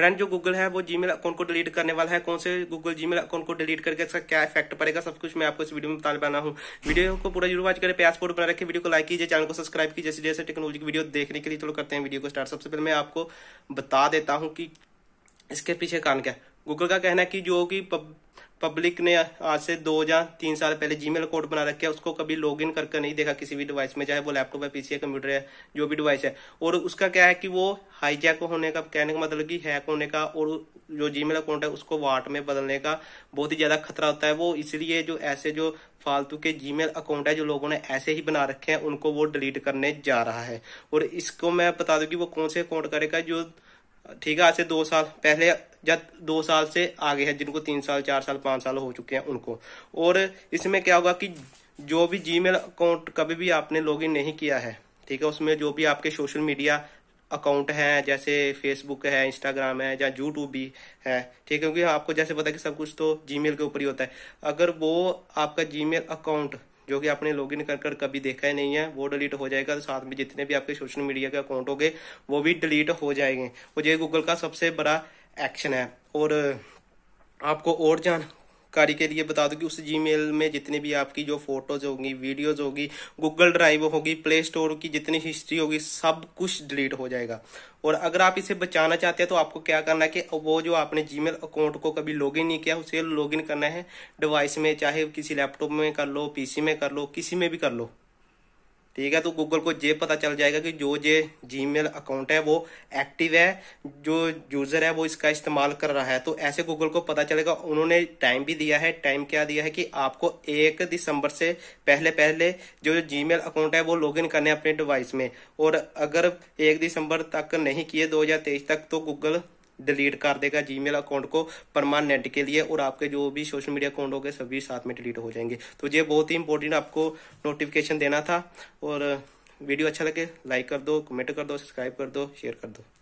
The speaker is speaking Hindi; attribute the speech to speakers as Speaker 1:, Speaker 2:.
Speaker 1: फ्रेंड जो गूगल है वो जीमेल अकाउंट को डिलीट करने वाला है कौन से गूगल जीमेल अकाउंट को डिलीट करके इसका क्या इफेक्ट पड़ेगा सब कुछ मैं आपको इस वीडियो में बताने बना हूँ वीडियो को पूरा जरूर वॉच करें पासपोर्ट बना रखें वीडियो को लाइक कीजिए चैनल को सब्सक्राइब कीजिए जैसे जैसे टेक्नोलॉजी की वीडियो देखने के लिए चलो करते हैं वीडियो को स्टार्ट सबसे पहले मैं आपको बता देता हूँ कि इसके पीछे कारण क्या गूगल का कहना है कि जो कि पब्लिक ने आज से दो या तीन साल पहले जीमेल अकाउंट बना रखे है उसको कभी लॉग इन करके नहीं देखा किसी भी डिवाइस में चाहे वो लैपटॉप है पीसी है कंप्यूटर है जो भी डिवाइस है और उसका क्या है कि वो हाईजैक होने का कहने का मतलब कि हैक होने का और जो जीमेल अकाउंट है उसको वाट में बदलने का बहुत ही ज्यादा खतरा होता है वो इसलिए जो ऐसे जो फालतू के जीमेल अकाउंट है जो लोगों ने ऐसे ही बना रखे हैं उनको वो डिलीट करने जा रहा है और इसको मैं बता दूं कि वो कौन से अकाउंट करेगा जो ठीक है आज से दो साल पहले जब दो साल से आगे है जिनको तीन साल चार साल पांच साल हो चुके हैं उनको और इसमें क्या होगा कि जो भी जीमेल अकाउंट कभी भी आपने लॉग नहीं किया है ठीक है उसमें जो भी आपके सोशल मीडिया अकाउंट है जैसे फेसबुक है इंस्टाग्राम है या यूट्यूब भी है ठीक है क्योंकि आपको जैसे पता है कि सब कुछ तो जीमेल के ऊपर ही होता है अगर वो आपका जीमेल अकाउंट जो कि आपने लॉग इन कर कर कभी देखा ही नहीं है वो डिलीट हो जाएगा तो साथ में जितने भी आपके सोशल मीडिया के अकाउंट गए वो भी डिलीट हो जाएंगे और ये गूगल का सबसे बड़ा एक्शन है और आपको और जान जानकारी के लिए बता दूं कि उस जीमेल में जितनी भी आपकी जो फोटोज होगी वीडियोज होगी गूगल ड्राइव होगी प्ले स्टोर की जितनी हिस्ट्री होगी सब कुछ डिलीट हो जाएगा और अगर आप इसे बचाना चाहते हैं तो आपको क्या करना है कि वो जो आपने जीमेल अकाउंट को कभी लॉगिन नहीं किया उसे लॉगिन करना है डिवाइस में चाहे किसी लैपटॉप में कर लो पीसी में कर लो किसी में भी कर लो ठीक है तो गूगल को ये पता चल जाएगा कि जो ये जी अकाउंट है वो एक्टिव है जो यूजर है वो इसका इस्तेमाल कर रहा है तो ऐसे गूगल को पता चलेगा उन्होंने टाइम भी दिया है टाइम क्या दिया है कि आपको एक दिसंबर से पहले पहले जो जी अकाउंट है वो लॉगिन करने अपने डिवाइस में और अगर एक दिसंबर तक नहीं किए दो तक तो गूगल डिलीट कर देगा जीमेल अकाउंट को परमानेंट के लिए और आपके जो भी सोशल मीडिया अकाउंट हो गए सभी साथ में डिलीट हो जाएंगे तो ये बहुत ही इंपॉर्टेंट आपको नोटिफिकेशन देना था और वीडियो अच्छा लगे लाइक कर दो कमेंट कर दो सब्सक्राइब कर दो शेयर कर दो